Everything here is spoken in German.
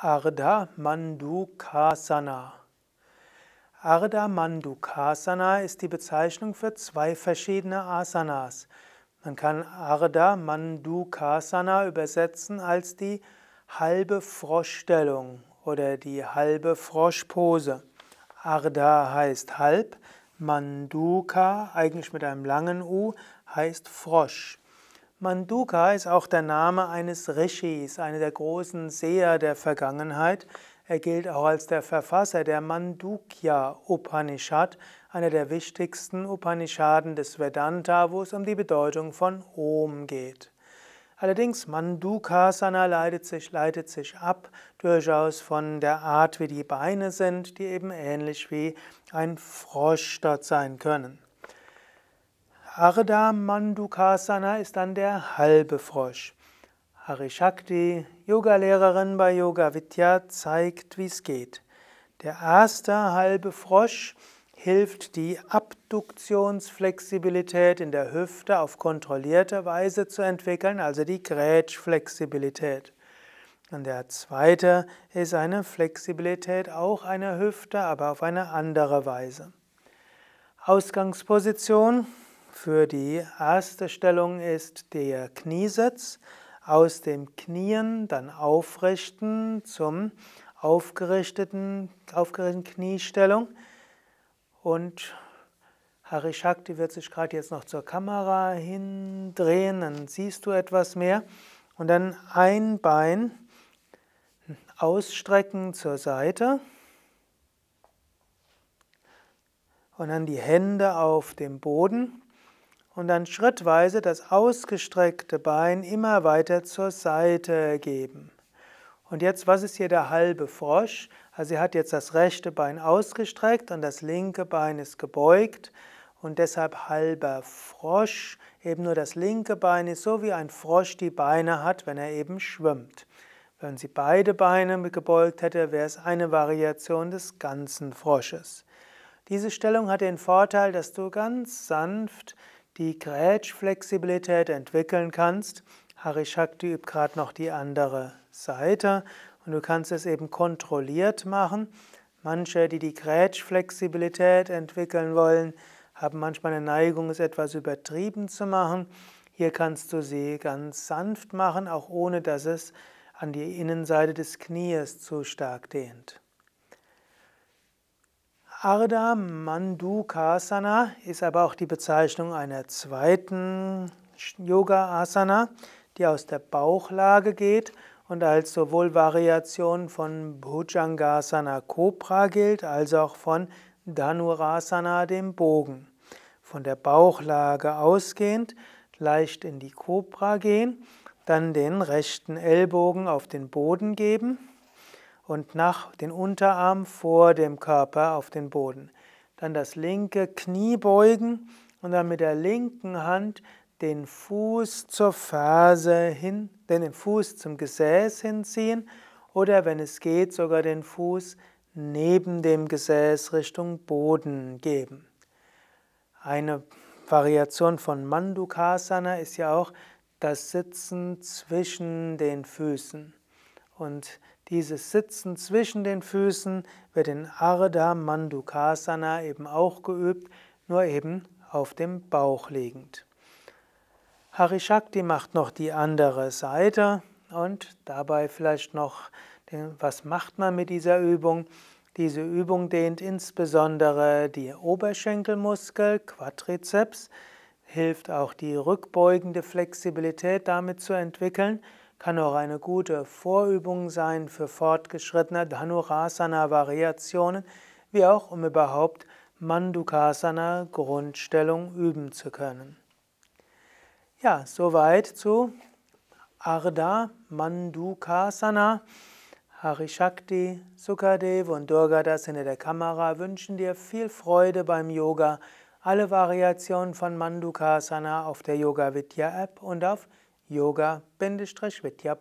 Ardha Mandukasana. Ardha Mandukasana ist die Bezeichnung für zwei verschiedene Asanas. Man kann Ardha Mandukasana übersetzen als die halbe Froschstellung oder die halbe Froschpose. Ardha heißt halb, Manduka, eigentlich mit einem langen U, heißt Frosch. Manduka ist auch der Name eines Rishis, einer der großen Seher der Vergangenheit. Er gilt auch als der Verfasser der Mandukya Upanishad, einer der wichtigsten Upanishaden des Vedanta, wo es um die Bedeutung von Om geht. Allerdings Mandukasana leitet sich, leitet sich ab durchaus von der Art, wie die Beine sind, die eben ähnlich wie ein Frosch dort sein können. Ardha Mandukasana ist dann der halbe Frosch. Harishakti, Yogalehrerin bei Yoga Vidya, zeigt, wie es geht. Der erste halbe Frosch hilft, die Abduktionsflexibilität in der Hüfte auf kontrollierte Weise zu entwickeln, also die Grätschflexibilität. Und der zweite ist eine Flexibilität auch einer Hüfte, aber auf eine andere Weise. Ausgangsposition für die erste Stellung ist der Kniesitz. Aus dem Knien dann aufrichten zum aufgerichteten, aufgerichteten Kniestellung. Und Hari Shakti wird sich gerade jetzt noch zur Kamera hindrehen, dann siehst du etwas mehr. Und dann ein Bein ausstrecken zur Seite. Und dann die Hände auf dem Boden und dann schrittweise das ausgestreckte Bein immer weiter zur Seite geben. Und jetzt, was ist hier der halbe Frosch? Also sie hat jetzt das rechte Bein ausgestreckt und das linke Bein ist gebeugt und deshalb halber Frosch. Eben nur das linke Bein ist so wie ein Frosch die Beine hat, wenn er eben schwimmt. Wenn sie beide Beine gebeugt hätte, wäre es eine Variation des ganzen Frosches. Diese Stellung hat den Vorteil, dass du ganz sanft die Grätschflexibilität entwickeln kannst. Harishakti übt gerade noch die andere Seite und du kannst es eben kontrolliert machen. Manche, die die Grätschflexibilität entwickeln wollen, haben manchmal eine Neigung, es etwas übertrieben zu machen. Hier kannst du sie ganz sanft machen, auch ohne dass es an die Innenseite des Knies zu stark dehnt. Ardha Mandukasana ist aber auch die Bezeichnung einer zweiten Yoga-Asana, die aus der Bauchlage geht und als sowohl Variation von Bhujangasana Cobra gilt, als auch von Dhanurasana dem Bogen. Von der Bauchlage ausgehend leicht in die Kobra gehen, dann den rechten Ellbogen auf den Boden geben und nach den Unterarm vor dem Körper auf den Boden. Dann das linke Knie beugen und dann mit der linken Hand den Fuß zur Ferse hin, den Fuß zum Gesäß hinziehen oder wenn es geht sogar den Fuß neben dem Gesäß Richtung Boden geben. Eine Variation von Mandukasana ist ja auch das Sitzen zwischen den Füßen. Und dieses Sitzen zwischen den Füßen wird in Ardha Mandukasana eben auch geübt, nur eben auf dem Bauch liegend. Harishakti macht noch die andere Seite und dabei vielleicht noch, was macht man mit dieser Übung? Diese Übung dehnt insbesondere die Oberschenkelmuskel, Quadrizeps, hilft auch die rückbeugende Flexibilität damit zu entwickeln kann auch eine gute Vorübung sein für fortgeschrittene Dhanurasana-Variationen, wie auch um überhaupt Mandukasana Grundstellung üben zu können. Ja, soweit zu Arda Mandukasana. Harishakti, Shakti, Sukadev und Durga das hinter der Kamera wünschen dir viel Freude beim Yoga. Alle Variationen von Mandukasana auf der Yoga Vidya App und auf yoga-vidya.de